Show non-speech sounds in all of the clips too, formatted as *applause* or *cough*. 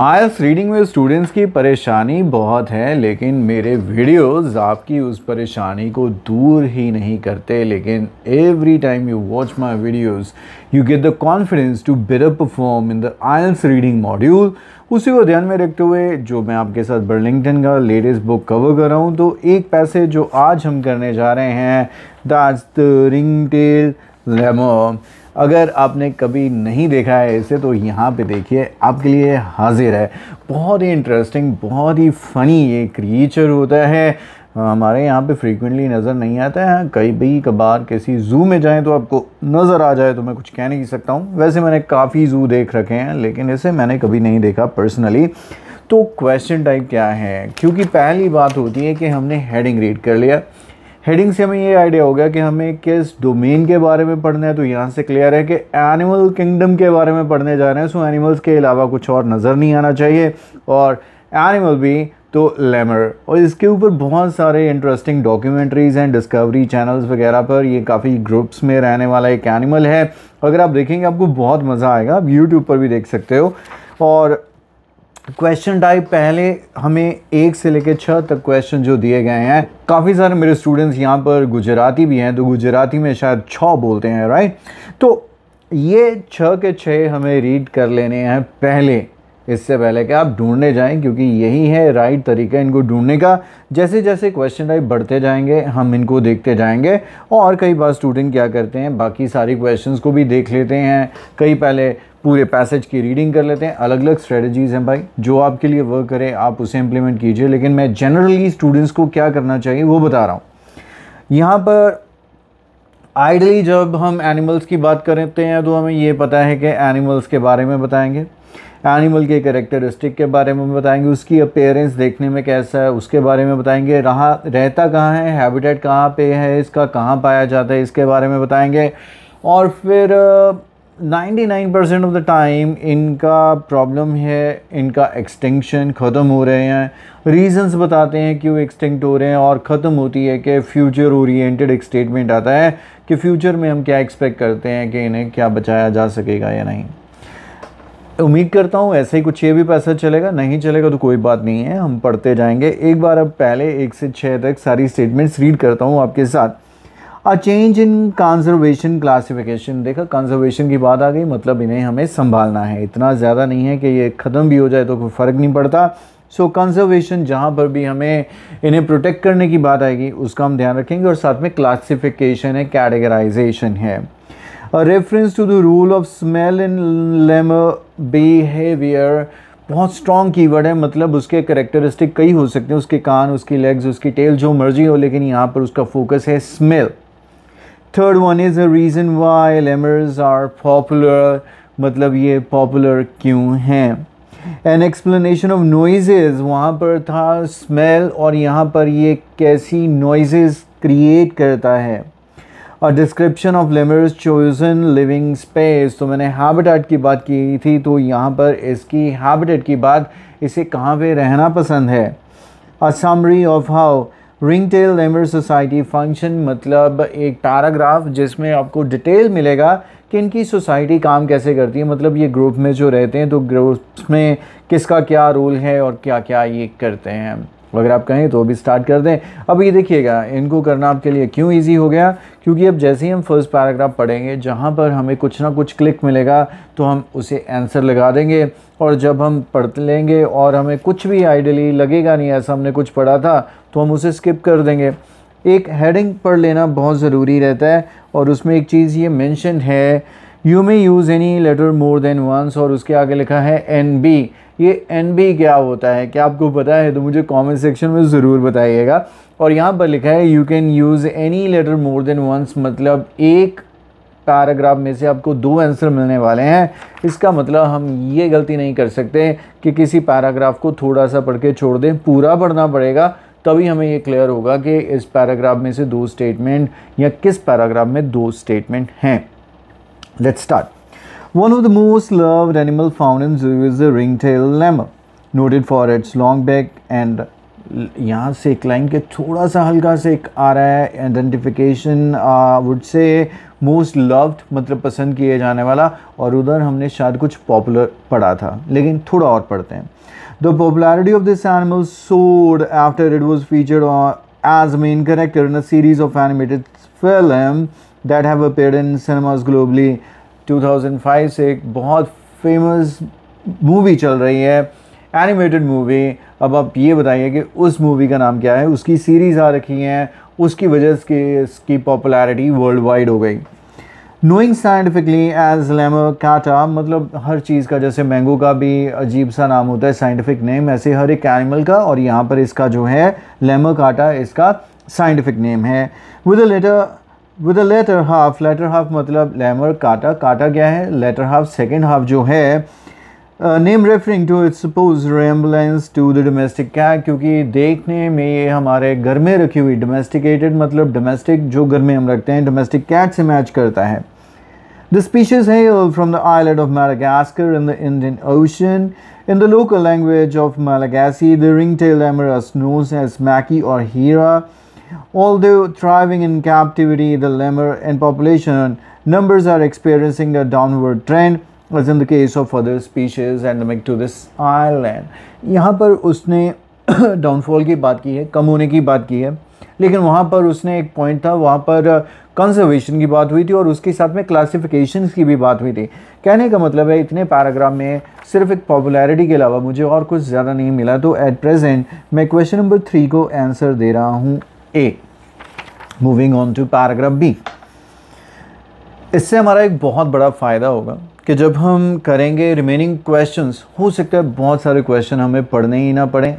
IELTS reading में students की परेशानी बहुत है लेकिन मेरे वीडियोस आपकी उस परेशानी को दूर ही नहीं करते लेकिन every time you watch my videos you get the confidence to better perform in the IELTS reading module उसी को ध्यान में रखते हुए जो मैं आपके साथ बर्लिंगटन का लेटेस्ट बुक कवर कर रहा हूँ तो एक पैसे जो आज हम करने जा रहे हैं दिंग टेल लेमो अगर आपने कभी नहीं देखा है इसे तो यहाँ पे देखिए आपके लिए हाजिर है बहुत ही इंटरेस्टिंग बहुत ही फ़नी ये क्रिएचर होता है हमारे यहाँ पे फ्रीक्वेंटली नज़र नहीं आता है कई भी कबार किसी ज़ू में जाएँ तो आपको नज़र आ जाए तो मैं कुछ कह नहीं सकता हूँ वैसे मैंने काफ़ी ज़ू देख रखे हैं लेकिन इसे मैंने कभी नहीं देखा पर्सनली तो क्वेश्चन टाइप क्या है क्योंकि पहली बात होती है कि हमने हेडिंग रीड कर लिया हेडिंग से हमें ये आइडिया हो गया कि हमें किस डोमेन के बारे में पढ़ना है तो यहाँ से क्लियर है कि एनिमल किंगडम के बारे में पढ़ने जा रहे हैं सो एनिमल्स के अलावा कुछ और नज़र नहीं आना चाहिए और एनिमल भी तो लेमर और इसके ऊपर बहुत सारे इंटरेस्टिंग डॉक्यूमेंट्रीज़ हैं डिस्कवरी चैनल्स वगैरह पर ये काफ़ी ग्रुप्स में रहने वाला एक एनिमल है अगर आप देखेंगे आपको बहुत मज़ा आएगा आप यूट्यूब पर भी देख सकते हो और क्वेश्चन टाइप पहले हमें एक से लेकर छः तक क्वेश्चन जो दिए गए हैं काफ़ी सारे मेरे स्टूडेंट्स यहाँ पर गुजराती भी हैं तो गुजराती में शायद छ बोलते हैं राइट तो ये छ के छः हमें रीड कर लेने हैं पहले इससे पहले कि आप ढूंढने जाएं क्योंकि यही है राइट तरीका इनको ढूंढने का जैसे जैसे क्वेश्चन टाइप बढ़ते जाएंगे हम इनको देखते जाएंगे और कई बार स्टूडेंट क्या करते हैं बाकी सारी क्वेश्चंस को भी देख लेते हैं कई पहले पूरे पैसेज की रीडिंग कर लेते हैं अलग अलग स्ट्रेटजीज़ हैं भाई जो आपके लिए वर्क करे आप उसे इम्प्लीमेंट कीजिए लेकिन मैं जनरली स्टूडेंट्स को क्या करना चाहिए वो बता रहा हूँ यहाँ पर आइडली जब हम एनिमल्स की बात करते हैं तो हमें ये पता है कि एनिमल्स के बारे में बताएंगे एनिमल के करेक्टरिस्टिक के बारे में बताएंगे उसकी अपेयरेंस देखने में कैसा है उसके बारे में बताएंगे रहा रहता कहाँ है हैबिटेट कहाँ पे है इसका कहाँ पाया जाता है इसके बारे में बताएंगे और फिर 99% ऑफ द टाइम इनका प्रॉब्लम है इनका एक्सटिंक्शन ख़त्म हो रहे हैं रीजंस बताते हैं क्यों एक्सटिंक्ट हो रहे हैं और ख़त्म होती है कि फ्यूचर ओरिएंटेड एक स्टेटमेंट आता है कि फ्यूचर में हम क्या एक्सपेक्ट करते हैं कि इन्हें क्या बचाया जा सकेगा या नहीं उम्मीद करता हूँ ऐसे ही कुछ ये भी पैसा चलेगा नहीं चलेगा तो कोई बात नहीं है हम पढ़ते जाएंगे एक बार अब पहले एक से छः तक सारी स्टेटमेंट्स रीड करता हूँ आपके साथ a change in conservation classification देखा कंजर्वेशन की बात आ गई मतलब इन्हें हमें संभालना है इतना ज़्यादा नहीं है कि ये ख़त्म भी हो जाए तो कोई फ़र्क नहीं पड़ता सो कंजर्वेशन जहाँ पर भी हमें इन्हें प्रोटेक्ट करने की बात आएगी उसका हम ध्यान रखेंगे और साथ में क्लासिफिकेशन है कैटेगराइजेशन है reference to the role of smell in lemur behaviour बहुत स्ट्रॉन्ग कीवर्ड है मतलब उसके करेक्टरिस्टिक कई हो सकते हैं उसके कान उसकी लेग्स उसकी टेल जो मर्जी हो लेकिन यहाँ पर उसका फोकस है smell third one is a reason why lemurs are popular मतलब ये पॉपुलर क्यों हैं एन एक्सप्लेनेशन ऑफ नोइजेज वहाँ पर था स्मेल और यहाँ पर ये कैसी नोइजेज क्रिएट करता है और description of lemurs chosen living space तो मैंने हैबिटेट की बात की थी तो यहाँ पर इसकी हैबिटेट की बात इसे कहाँ पे रहना पसंद है a summary of how ring tail lemur society function मतलब एक पैराग्राफ जिसमें आपको डिटेल मिलेगा कि इनकी सोसाइटी काम कैसे करती है मतलब ये ग्रुप में जो रहते हैं तो ग्रुप्स में किसका क्या रोल है और क्या क्या ये करते हैं अगर आप कहें तो अभी स्टार्ट कर दें अब ये देखिएगा इनको करना आपके लिए क्यों इजी हो गया क्योंकि अब जैसे ही हम फर्स्ट पैराग्राफ पढ़ेंगे जहाँ पर हमें कुछ ना कुछ क्लिक मिलेगा तो हम उसे आंसर लगा देंगे और जब हम पढ़ लेंगे और हमें कुछ भी आइडली लगेगा नहीं ऐसा हमने कुछ पढ़ा था तो हम उसे स्किप कर देंगे एक हेडिंग पढ़ लेना बहुत ज़रूरी रहता है और उसमें एक चीज़ ये मैंशन है you may use any letter more than once और उसके आगे लिखा है एन बी ये एन बी क्या होता है क्या आपको पता है तो मुझे कॉमेंट सेक्शन में ज़रूर बताइएगा और यहाँ पर लिखा है you can use any letter more than once मतलब एक पैराग्राफ में से आपको दो आंसर मिलने वाले हैं इसका मतलब हम ये गलती नहीं कर सकते कि किसी पैराग्राफ को थोड़ा सा पढ़ के छोड़ दें पूरा पढ़ना पड़ेगा तभी हमें ये क्लियर होगा कि इस पैराग्राफ में से दो स्टेटमेंट या किस पैराग्राफ में दो स्टेटमेंट हैं Let's start. One of the most loved animal found in zoo is the ring-tailed lemur, noted for its long back and यहाँ से क्लाइन के थोड़ा सा हल्का से एक आ रहा है identification would say most loved मतलब पसंद किए जाने वाला और उधर हमने शायद कुछ पॉपुलर पढ़ा था लेकिन थोड़ा और पढ़ते हैं the popularity of this animal soared after it was featured as main character in a series of animated film that have appeared in cinemas globally 2005 से एक बहुत फेमस मूवी चल रही है एनिमेटेड मूवी अब आप ये बताइए कि उस मूवी का नाम क्या है उसकी सीरीज़ आ रखी हैं उसकी वजह से इसकी पॉपुलैरिटी वर्ल्ड वाइड हो गई नोइंग साइंटिफिकली एज लेमो काटा मतलब हर चीज़ का जैसे मैंगो का भी अजीब सा नाम होता है साइंटिफिक नेम ऐसे हर एक एनिमल का और यहाँ पर इसका जो है लेमो काटा इसका साइंटिफिक नेम है with a letter with the letter half letter half मतलब लैमर काटा काटा गया है लेटर हाफ सेकेंड हाफ जो है name referring to its supposed resemblance to the domestic cat क्योंकि देखने में ये हमारे घर में रखी हुई डोमेस्टिकेटेड मतलब डोमेस्टिक जो घर में हम रखते हैं डोमेस्टिक कैट से मैच करता है The species hail from the island of Madagascar in the Indian Ocean. In the local language of Malagasy, the ringtail lemur is known as maki और हीरा Although thriving in captivity, the lemur and population numbers are experiencing a downward trend as in the case of other species endemic to this island. यहाँ पर उसने downfall *coughs* की बात की है कम होने की बात की है लेकिन वहाँ पर उसने एक पॉइंट था वहाँ पर कंजर्वेशन की बात हुई थी और उसके साथ में क्लासिफिकेशन की भी बात हुई थी कहने का मतलब है इतने पैराग्राफ में सिर्फ एक पॉपुलैरिटी के अलावा मुझे और कुछ ज़्यादा नहीं मिला तो एट प्रेजेंट मैं क्वेश्चन नंबर थ्री को आंसर दे रहा हूँ uh moving on to paragraph B इससे हमारा एक बहुत बड़ा फ़ायदा होगा कि जब हम करेंगे रिमेनिंग क्वेश्चंस हो सकता है बहुत सारे क्वेश्चन हमें पढ़ने ही ना पड़े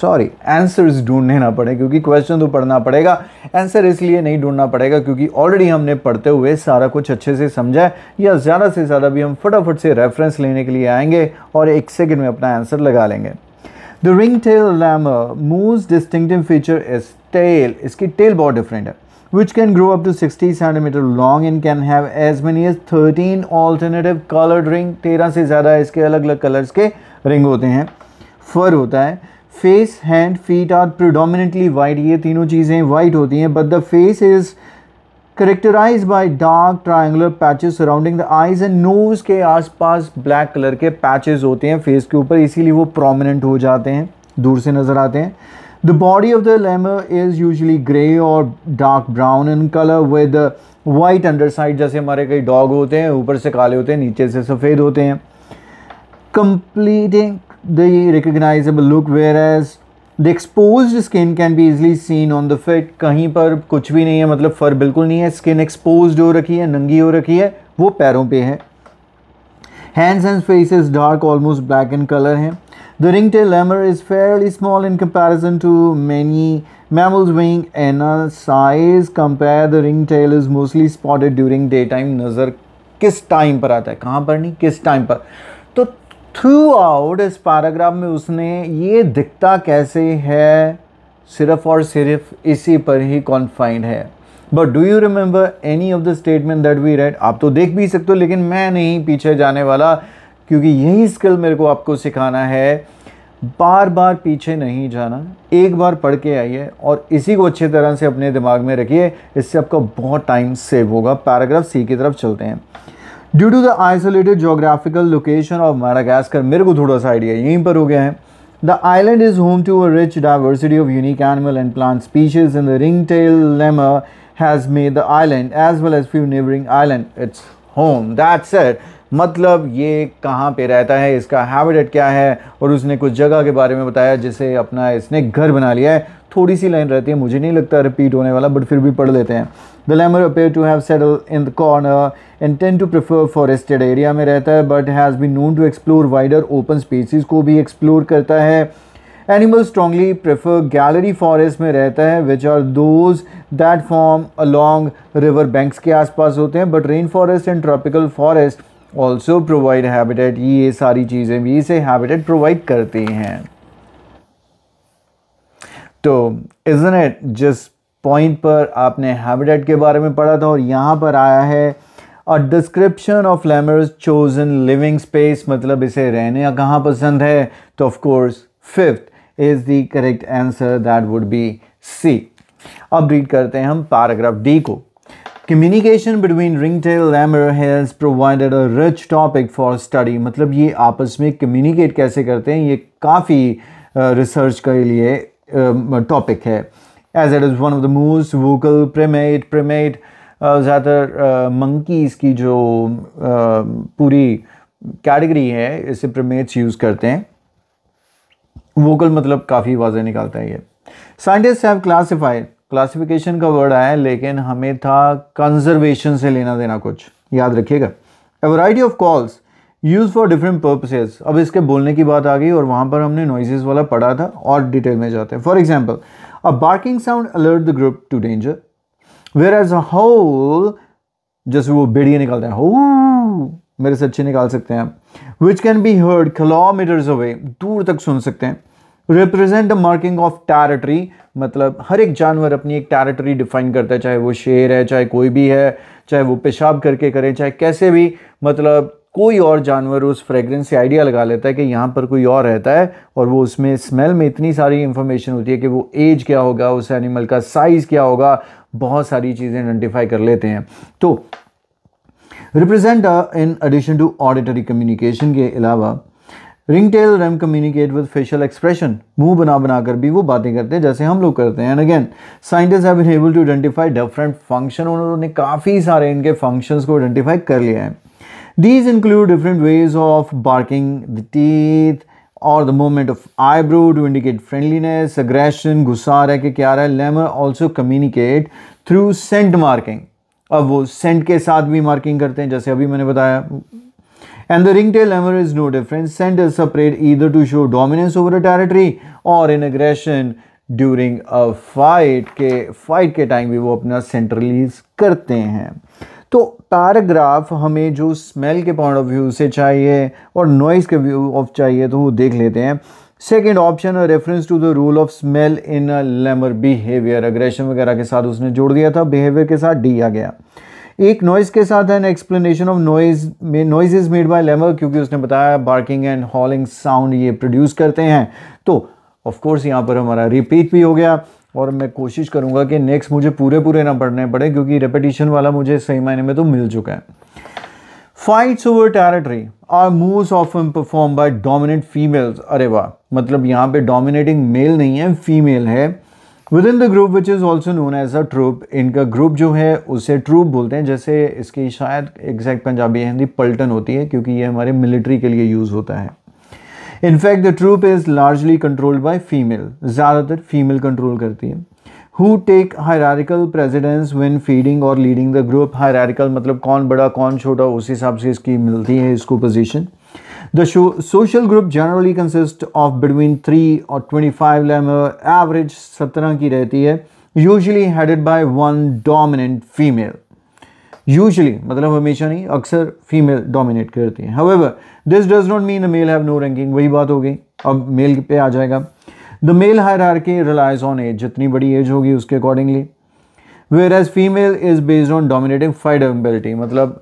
सॉरी आंसर्स ढूंढने ना पड़े क्योंकि क्वेश्चन तो पढ़ना पड़ेगा आंसर इसलिए नहीं ढूंढना पड़ेगा क्योंकि ऑलरेडी हमने पढ़ते हुए सारा कुछ अच्छे से समझा है या ज़्यादा से ज़्यादा भी हम फटाफट से रेफरेंस लेने के लिए आएंगे और एक सेकेंड में अपना आंसर लगा लेंगे the ring tail lemur most distinctive feature is tail इसकी टेल बहुत डिफरेंट है which can grow up to sixty centimetre long and can have as many as thirteen alternative coloured ring तेरह से ज़्यादा इसके अलग अलग कलर्स के रिंग होते हैं फर होता है face hand feet are predominantly white ये तीनों चीज़ें वाइट होती हैं but the face is characterised by dark triangular patches surrounding the eyes and nose के आसपास ब्लैक कलर के पैचेस होते हैं फेस के ऊपर इसीलिए वो प्रोमिनेंट हो जाते हैं दूर से नज़र आते हैं the body of the lemur is usually grey और dark brown in colour with white underside जैसे हमारे कई डॉग होते हैं ऊपर से काले होते हैं नीचे से सफ़ेद होते हैं completing the recognisable look whereas the exposed skin can be easily seen on the feet कहीं पर कुछ भी नहीं है मतलब फर बिल्कुल नहीं है स्किन एक्सपोज हो रखी है नंगी हो रखी है वो पैरों पे है hands and is dark almost black in colour हैं the ring tail lemur is fairly small in comparison to many in size compare the ring tail is mostly spotted during day time नज़र किस time पर आता है कहाँ पर नहीं किस टाइम पर थ्रू आउट इस पैराग्राफ में उसने ये दिखता कैसे है सिर्फ और सिर्फ इसी पर ही कॉन्फाइंड है but do you remember any of the statement that we read आप तो देख भी सकते हो लेकिन मैं नहीं पीछे जाने वाला क्योंकि यही स्किल मेरे को आपको सिखाना है बार बार पीछे नहीं जाना एक बार पढ़ के आइए और इसी को अच्छे तरह से अपने दिमाग में रखिए इससे आपका बहुत टाइम सेव होगा पैराग्राफ सी की तरफ चलते हैं due to the isolated geographical location of Madagascar मेरे को थोड़ा सा आइडिया यहीं पर हो गया है the island is home to a rich diversity of unique animal and plant species in the ring tail lemur has made the island as well as few neighbouring island its home that's it मतलब ये कहाँ पे रहता है इसका habitat क्या है और उसने कुछ जगह के बारे में बताया जिसे अपना इसने घर बना लिया है थोड़ी सी लाइन रहती है मुझे नहीं लगता रिपीट होने वाला बट फिर भी पढ़ लेते हैं the lemur appear to have settle in the corner and tend to prefer forested area में रहता है but has been known to explore wider open spaces को भी एक्सप्लोर करता है animal strongly prefer gallery forest में रहता है which are those that form along river banks के आसपास होते हैं but rain forest and tropical forest also provide habitat ये सारी चीज़ें भी इसे हैबिटेट प्रोवाइड करती हैं तो इज़न इट जिस पॉइंट पर आपने हैबिटेट के बारे में पढ़ा था और यहाँ पर आया है और description of lemurs chosen living space मतलब इसे रहने कहाँ पसंद है तो of course fifth is the correct answer that would be C अब रीड करते हैं हम पैराग्राफ डी को communication between ringtail lemur has provided a rich topic for study मतलब ये आपस में कम्युनिकेट कैसे करते हैं ये काफ़ी रिसर्च के लिए टॉपिक है as it is one of the most vocal primate primate ज़्यादातर मंकीज़ की जो पूरी कैटेगरी है इसे प्रेमेड्स यूज़ करते हैं वोकल मतलब काफ़ी वाजह निकालता है ये साइंटिस्ट हैव क्लासिफाइड क्लासिफिकेशन का वर्ड आया लेकिन हमें था कंजर्वेशन से लेना देना कुछ याद रखिएगा a variety of calls use for different purposes अब इसके बोलने की बात आ गई और वहाँ पर हमने नॉइजेज वाला पढ़ा था और डिटेल में जाते हैं for example a barking sound alert the group to danger whereas a howl जैसे वो बेड़िए निकालते हैं हो मेरे से अच्छे निकाल सकते हैं which can be heard kilometres away दूर तक सुन सकते हैं represent the marking of territory मतलब हर एक जानवर अपनी एक टेरिटरी डिफाइन करता है चाहे वो शेर है चाहे कोई भी है चाहे वो पेशाब करके करें चाहे कैसे भी मतलब कोई और जानवर उस फ्रेगरेंस से आइडिया लगा लेता है कि यहाँ पर कोई और रहता है और वो उसमें स्मेल में इतनी सारी इन्फॉर्मेशन होती है कि वो एज क्या होगा उस एनिमल का साइज़ क्या होगा बहुत सारी चीज़ें आइडेंटिफाई कर लेते हैं तो represent in addition to auditory communication के अलावा ring tail lemur communicate with facial expression मुंह बना बना कर भी वो बातें करते हैं जैसे हम लोग करते हैं and again scientist have been able to identify different function उन्होंने काफ़ी सारे इनके फंक्शंस को आइडेंटिफाई कर लिया है These include different ways of barking the teeth or the movement of eyebrow to indicate friendliness, aggression, गुस्सा रह के Lemur also communicate through scent marking. Through scent marking अब वो सेंट के साथ भी मार्किंग करते हैं जैसे अभी मैंने बताया and the ringtail lemur is no different. Scent is separate either to show dominance over a territory or in aggression during a fight के fight के time भी वो अपना scent release करते हैं तो पैराग्राफ हमें जो स्मेल के पॉइंट ऑफ व्यू से चाहिए और नॉइज़ के व्यू ऑफ चाहिए तो वो देख लेते हैं second option reference to the role of smell in lemur behaviour aggression वगैरह के साथ उसने जोड़ दिया था बिहेवियर के साथ डी आ गया एक नॉइज़ के साथ एन एक्सप्लेनेशन ऑफ नॉइज़ में noise is made by lemur क्योंकि उसने बताया बार्किंग एंड हॉलिंग साउंड ये प्रोड्यूस करते हैं तो ऑफकोर्स यहाँ पर हमारा रिपीट भी हो गया और मैं कोशिश करूँगा कि नेक्स्ट मुझे पूरे पूरे ना पढ़ने पड़े क्योंकि रेपिटेशन वाला मुझे सही मायने में तो मिल चुका है fights over territory are mostly performed by dominant females अरे वाह मतलब यहाँ पे डोमिनेटिंग मेल नहीं है फीमेल है within the group which is also known as a troop इनका ग्रुप जो है उसे ट्रूप बोलते हैं जैसे इसकी शायद एग्जैक्ट पंजाबी हिंदी पलटन होती है क्योंकि ये हमारे मिलिट्री के लिए यूज़ होता है in fact the troop is largely controlled by female ज़्यादातर फीमेल कंट्रोल करती है who take hierarchical precedence when feeding और लीडिंग द ग्रुप हायरारिकल मतलब कौन बड़ा कौन छोटा उस हिसाब से इसकी मिलती है इसको position the social group generally consist of between three और ट्वेंटी फाइव लेमर एवरेज सत्रह की रहती है usually headed by one dominant female usually मतलब हमेशा नहीं अक्सर फीमेल डोमिनेट करती हैं however this does not mean the male have no ranking वही बात हो गई अब मेल पे आ जाएगा द मेल के रिलाइज ऑन एज जितनी बड़ी एज होगी उसके accordingly where as female is based on dominating fight ability मतलब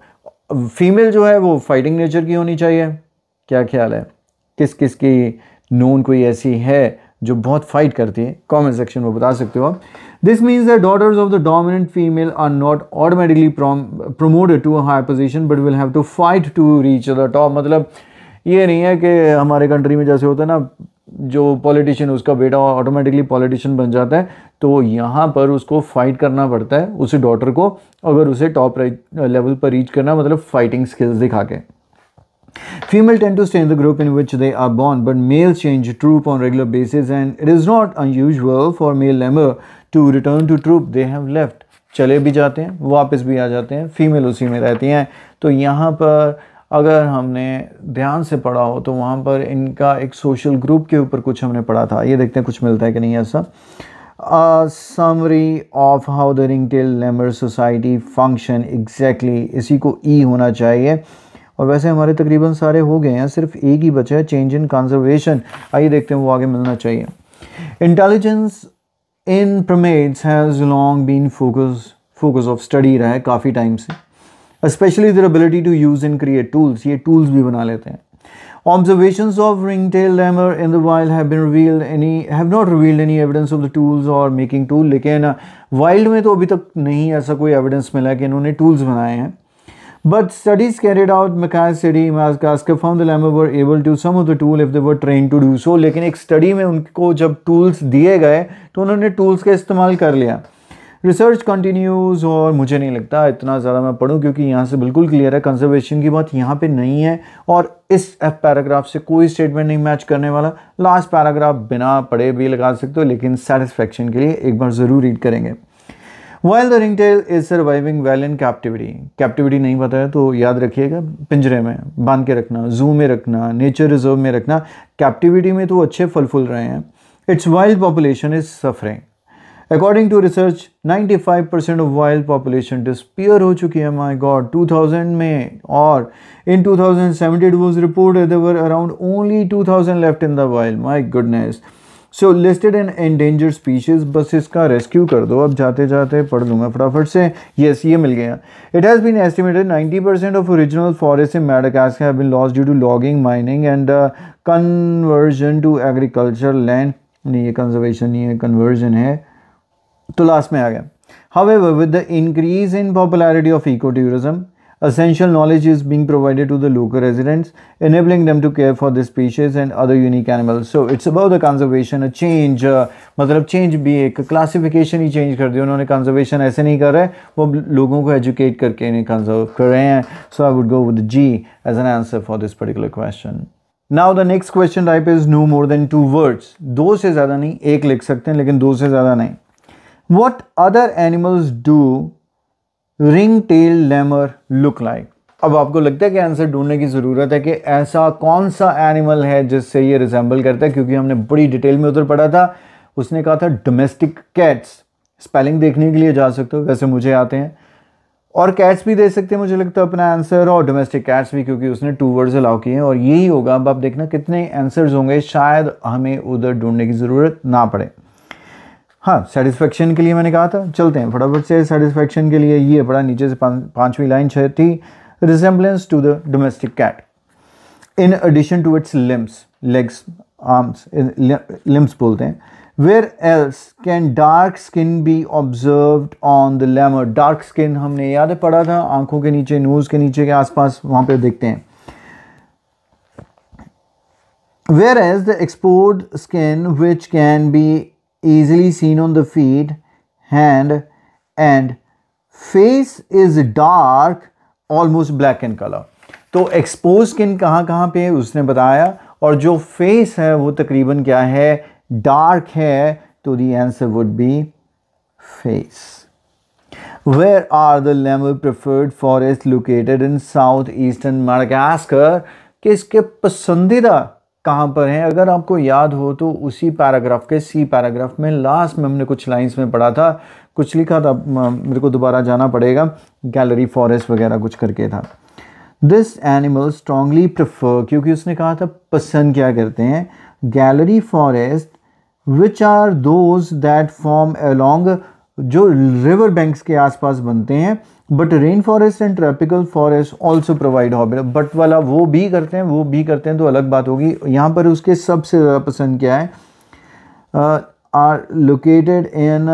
फीमेल जो है वो फाइटिंग नेचर की होनी चाहिए क्या ख्याल है किस किस की नून कोई ऐसी है जो बहुत फाइट करती है कॉमेंट सेक्शन में बता सकते हो आप This means that daughters of the dominant female are not automatically prom promoted to a higher position but will have to fight to reach the top. मतलब ये नहीं है कि हमारे कंट्री में जैसे होता है ना जो पॉलिटिशियन उसका बेटा ऑटोमेटिकली पॉलिटिशियन बन जाता है तो यहाँ पर उसको फाइट करना पड़ता है उस डॉटर को अगर उसे टॉप लेवल पर रीच करना मतलब फाइटिंग स्किल्स दिखा के Female tend to stay in the group in which they are born, but males change troop on regular basis, and it is not unusual for male lemur to return to troop they have left चले भी जाते हैं वापस भी आ जाते हैं female उसी में रहती हैं तो यहाँ पर अगर हमने ध्यान से पढ़ा हो तो वहाँ पर इनका एक सोशल ग्रुप के ऊपर कुछ हमने पढ़ा था ये देखते हैं कुछ मिलता है कि नहीं ऐसा summary of how the ring tail lemur society function exactly इसी को ई e होना चाहिए और वैसे हमारे तकरीबन सारे हो गए हैं सिर्फ एक ही बचा है चेंज इन कंजर्वेशन आइए देखते हैं वो आगे मिलना चाहिए intelligence in primates has long been focus focus of study रहा है काफ़ी टाइम से specially their ability to use and create tools ये टूल्स भी बना लेते हैं of ring tail lemur in the wild have been revealed any have not revealed any evidence of the tools और मेकिंग टूल लेकिन wild में तो अभी तक नहीं ऐसा कोई एविडेंस मिला कि इन्होंने टूल्स बनाए हैं But studies carried out, Mackay City, Mazgaska found the lemur were able to some of the tool if they were trained to do so. लेकिन एक study में उनको जब tools दिए गए तो उन्होंने tools का इस्तेमाल कर लिया रिसर्च कंटिन्यूज़ और मुझे नहीं लगता इतना ज़्यादा मैं पढ़ूँ क्योंकि यहाँ से बिल्कुल क्लियर है कंजर्वेशन की बात यहाँ पे नहीं है और इस पैराग्राफ से कोई स्टेटमेंट नहीं मैच करने वाला लास्ट पैराग्राफ बिना पढ़े भी लगा सकते हो लेकिन सेटिस्फेक्शन के लिए एक बार ज़रूर रीड करेंगे while the ring tail is surviving well in captivity captivity नहीं पता है तो याद रखिएगा पिंजरे में बांध के रखना जू में रखना नेचर रिजर्व में रखना कैप्टिविटी में तो अच्छे फल फूल रहे हैं it's wild population is suffering according to research 95 percent of wild population disappear हो चुकी है माई गॉड 2000 में और in two thousand seventy reported there were around only 2000 left in the wild my goodness so listed in endangered species बस इसका rescue कर दो अब जाते जाते पढ़ लूँगा फटाफट से यस ये मिल गया it has been estimated 90 percent of original forest in Madagascar have been loss due to logging mining and conversion to agriculture land नहीं ये कंजर्वेशन नहीं है कन्वर्जन है तो लास्ट में आ गया however with the increase in popularity of eco tourism Essential knowledge is being provided to the local residents, enabling them to care for the species and other unique animals. So it's about the conservation, a change. Uh, मतलब uh, change भी a classification ही change कर दिया उन्होंने conservation ऐसे नहीं कर रहे, वो लोगों को educate करके इन्हें conserve कर रहे हैं. So I would go with G as an answer for this particular question. Now the next question type is no more than two words. दो से ज़्यादा नहीं, एक लिख सकते हैं, लेकिन दो से ज़्यादा नहीं. What other animals do? Ring tail lemur look like अब आपको लगता है कि आंसर ढूंढने की ज़रूरत है कि ऐसा कौन सा एनिमल है जिससे ये रिजेंबल करता है क्योंकि हमने बड़ी डिटेल में उधर पढ़ा था उसने कहा था डोमेस्टिक कैट्स स्पेलिंग देखने के लिए जा सकते हो वैसे मुझे आते हैं और कैट्स भी दे सकते हैं मुझे लगता है अपना आंसर और डोमेस्टिक कैट्स भी क्योंकि उसने टू वर्ड्स अलाउ किए हैं और यही होगा अब आप देखना कितने आंसर्स होंगे शायद हमें उधर ढूंढने की ज़रूरत ना पड़े हाँ सेटिस्फेक्शन के लिए मैंने कहा था चलते हैं फटाफट से सेटिस्फेक्शन के लिए ये पड़ा नीचे से पाँचवीं लाइन छह थी resemblance to the domestic cat in addition to its limbs legs arms limbs बोलते हैं where else can dark skin be observe on the lemur dark skin हमने याद पढ़ा था आंखों के नीचे नोज के नीचे के आसपास वहां पे देखते हैं whereas the exposed skin which can be easily seen on the feet, hand, and face is dark, almost black in color. तो एक्सपोज स्किन कहाँ कहाँ पे उसने बताया और जो फेस है वो तकरीबन क्या है डार्क है तो the answer would be face where are the lemur preferred forest located in south eastern Madagascar किसके पसंदीदा कहाँ पर हैं अगर आपको याद हो तो उसी पैराग्राफ के सी पैराग्राफ में लास्ट में हमने कुछ लाइंस में पढ़ा था कुछ लिखा था मेरे को दोबारा जाना पड़ेगा गैलरी फॉरेस्ट वगैरह कुछ करके था दिस एनिमल स्ट्रांगली प्रिफर क्योंकि उसने कहा था पसंद क्या करते हैं gallery forest which are those that form along जो रिवर बैंक्स के आसपास बनते हैं but rain forest and tropical forest also provide habitat but वाला वो भी करते हैं वो भी करते हैं तो अलग बात होगी यहाँ पर उसके सबसे ज़्यादा पसंद क्या है are located in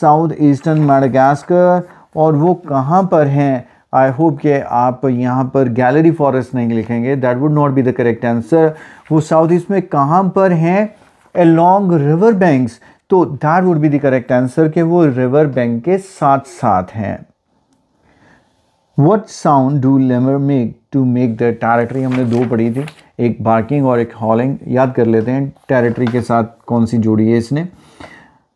south eastern Madagascar और वो कहाँ पर हैं आई होप के आप यहाँ पर गैलरी फॉरेस्ट नहीं लिखेंगे that would not be the correct answer वो साउथ ईस्ट में कहाँ पर हैं अलॉन्ग रिवर बैंक्स तो that would be the correct answer कि वो रिवर बैंक के साथ साथ हैं what sound do lemur make to make the territory हमने दो पढ़ी थी एक बार्किंग और एक हॉलिंग याद कर लेते हैं टेरेटरी के साथ कौन सी जोड़ी है इसने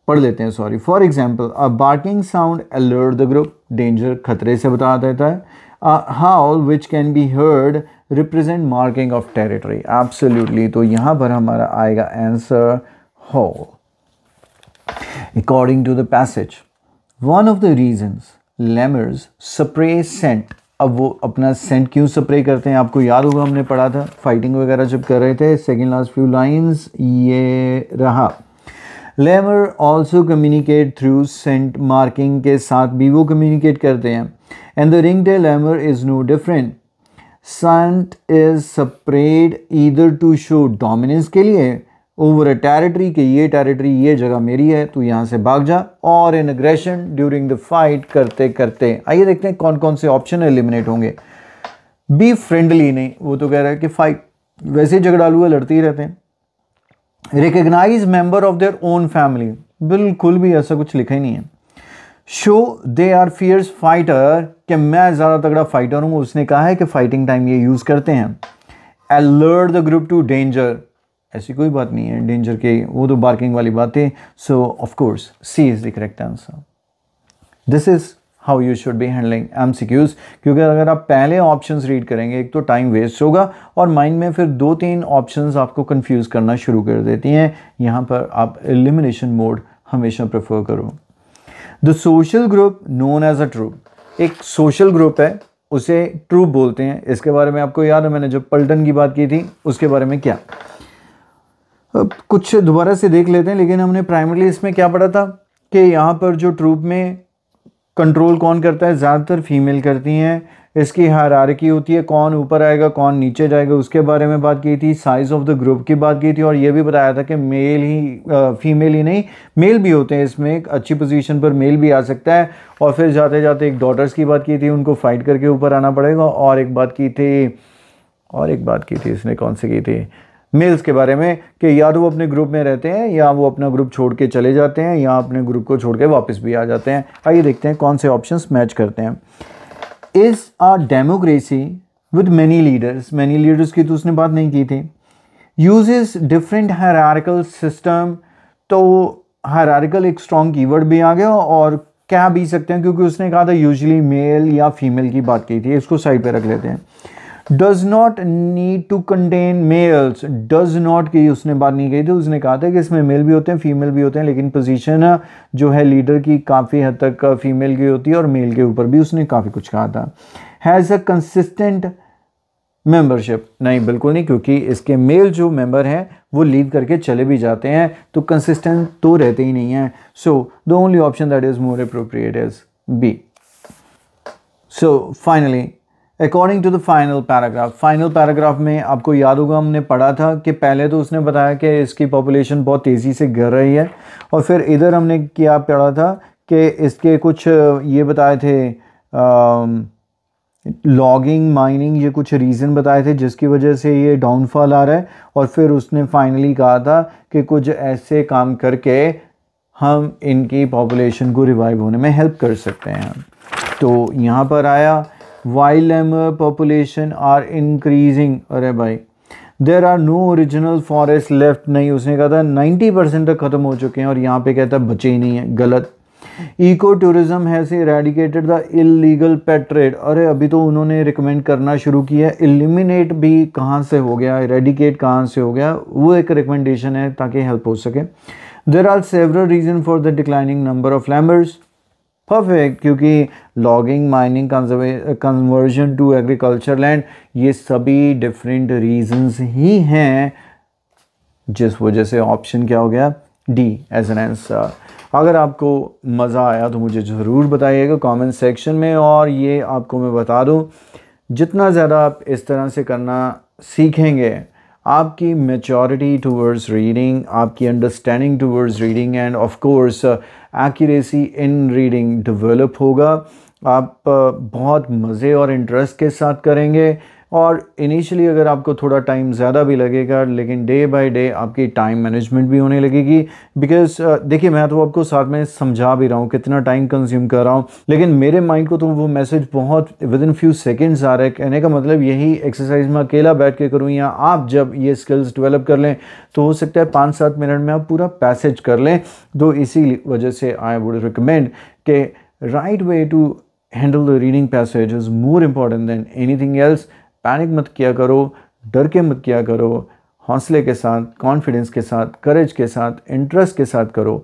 पढ़ लेते हैं sorry for example a barking sound alert the group danger खतरे से बता देता है how which can be heard represent marking of territory absolutely तो यहाँ पर हमारा आएगा आंसर हॉल According to the passage, one of the reasons lemurs spray scent अब वो अपना सेंट क्यों स्प्रे करते हैं आपको याद होगा हमने पढ़ा था फाइटिंग वगैरह जब कर रहे थे सेकेंड लास्ट फ्यू लाइन्स ये रहा lemur also communicate through scent marking के साथ भी वो कम्युनिकेट करते हैं एंड द रिंग डे lemur is no different scent is spread either to show dominance के लिए ओवर अ टेरिटरी कि ये टेरिटरी ये जगह मेरी है तू यहाँ से भाग जा और in aggression during the fight करते करते आइए देखते हैं कौन कौन से ऑप्शन एलिमिनेट होंगे बी फ्रेंडली नहीं वो तो कह रहा है कि फाइट वैसे झगड़ालू है लड़ते ही रहते हैं recognise member of their own family बिल्कुल भी ऐसा कुछ लिखा ही नहीं है show they are fierce fighter कि मैं ज़्यादा तगड़ा फाइटर हूँ उसने कहा है कि फाइटिंग टाइम ये यूज़ करते हैं alert the group to danger ऐसी कोई बात नहीं है डेंजर के वो तो बार्किंग वाली बात है so of course C is the correct answer this is how you should be handling M C Qs क्योंकि अगर आप पहले ऑप्शन रीड करेंगे एक तो टाइम वेस्ट होगा और माइंड में फिर दो तीन ऑप्शन आपको कन्फ्यूज़ करना शुरू कर देती हैं यहाँ पर आप एलिमिनेशन मोड हमेशा प्रेफर करो the social group known as a troop एक सोशल ग्रुप है उसे ट्रूप बोलते हैं इसके बारे में आपको याद है मैंने जब पल्टन की बात की थी उसके बारे में क्या कुछ दोबारा से देख लेते हैं लेकिन हमने प्राइमरली इसमें क्या पढ़ा था कि यहाँ पर जो ट्रूप में कंट्रोल कौन करता है ज़्यादातर फीमेल करती हैं इसकी हारारकी होती है कौन ऊपर आएगा कौन नीचे जाएगा उसके बारे में बात की थी साइज़ ऑफ द ग्रुप की बात की थी और ये भी बताया था कि मेल ही आ, फीमेल ही नहीं मेल भी होते हैं इसमें एक अच्छी पोजीशन पर मेल भी आ सकता है और फिर जाते जाते एक डॉटर्स की बात की थी उनको फ़ाइट करके ऊपर आना पड़ेगा और एक बात की थी और एक बात की थी इसने कौन सी की थी मेल्स के बारे में कि या तो वो अपने ग्रुप में रहते हैं या वो अपना ग्रुप छोड़ के चले जाते हैं या अपने ग्रुप को छोड़ के वापस भी आ जाते हैं आइए देखते हैं कौन से ऑप्शन मैच करते हैं is a democracy with many leaders many leaders की तो उसने बात नहीं की थी इज डिफरेंट हरारिकल सिस्टम तो हरारिकल एक स्ट्रॉन्ग वर्ड भी आ गया और क्या भी सकते हैं क्योंकि उसने कहा था यूजली मेल या फीमेल की बात की थी इसको साइड पर रख लेते हैं does not need to contain males does not की उसने बात नहीं कही थी उसने कहा था कि इसमें मेल भी होते हैं फीमेल भी होते हैं लेकिन पोजीशन जो है लीडर की काफ़ी हद तक फीमेल की होती है और मेल के ऊपर भी उसने काफ़ी कुछ कहा था हैज़ अ कंसिस्टेंट मेंबरशिप नहीं बिल्कुल नहीं क्योंकि इसके मेल जो मेंबर हैं वो लीव करके चले भी जाते हैं तो कंसिस्टेंट तो रहते ही नहीं हैं so the only option that is more appropriate is B so finally according to the final paragraph final paragraph में आपको याद होगा हमने पढ़ा था कि पहले तो उसने बताया कि इसकी पॉपुलेशन बहुत तेज़ी से गिर रही है और फिर इधर हमने क्या पढ़ा था कि इसके कुछ ये बताए थे लॉगिंग माइनिंग ये कुछ रीज़न बताए थे जिसकी वजह से ये डाउनफॉल आ रहा है और फिर उसने फाइनली कहा था कि कुछ ऐसे काम करके हम इनकी पॉपुलेशन को रिवाइव होने में हेल्प कर सकते हैं तो यहाँ पर आया wild animal population are increasing अरे भाई there are no original forest left नहीं उसने कहा था 90 परसेंट तक ख़त्म हो चुके हैं और यहाँ पे कहता है बचे ही नहीं है गलत eco tourism has eradicated the illegal pet trade अरे अभी तो उन्होंने रिकमेंड करना शुरू किया है एलिमिनेट भी कहाँ से हो गया इरेडिकेट कहाँ से हो गया वो एक रिकमेंडेशन है ताकि हेल्प हो सके there are several reason for the declining number of lemurs perfect क्योंकि logging mining conversion to agriculture land ये सभी डिफरेंट रीजंस ही हैं जिस वजह से ऑप्शन क्या हो गया डी एज एन आंसर अगर आपको मज़ा आया तो मुझे ज़रूर बताइएगा कमेंट सेक्शन में और ये आपको मैं बता दूँ जितना ज़्यादा आप इस तरह से करना सीखेंगे आपकी मेचोरिटी टूवर्ड्स रीडिंग आपकी understanding towards reading and of course accuracy in reading develop होगा आप uh, बहुत मज़े और इंटरेस्ट के साथ करेंगे और इनिशियली अगर आपको थोड़ा टाइम ज़्यादा भी लगेगा लेकिन डे बाय डे आपकी टाइम मैनेजमेंट भी होने लगेगी बिकॉज देखिए मैं तो आपको साथ में समझा भी रहा हूँ कितना टाइम कंज्यूम कर रहा हूँ लेकिन मेरे माइंड को तो वो मैसेज बहुत विद इन फ्यू सेकेंड्स आ रहा है कहने का मतलब यही एक्सरसाइज मैं अकेला बैठ के करूँ या आप जब ये स्किल्स डेवलप कर लें तो हो सकता है पाँच सात मिनट में आप पूरा पैसेज कर लें तो इसी वजह से आई वुड रिकमेंड के right way to handle the reading passage is more important than anything else panic मत किया करो डर के मत किया करो हौसले के साथ कॉन्फिडेंस के साथ करेज के साथ इंटरेस्ट के साथ करो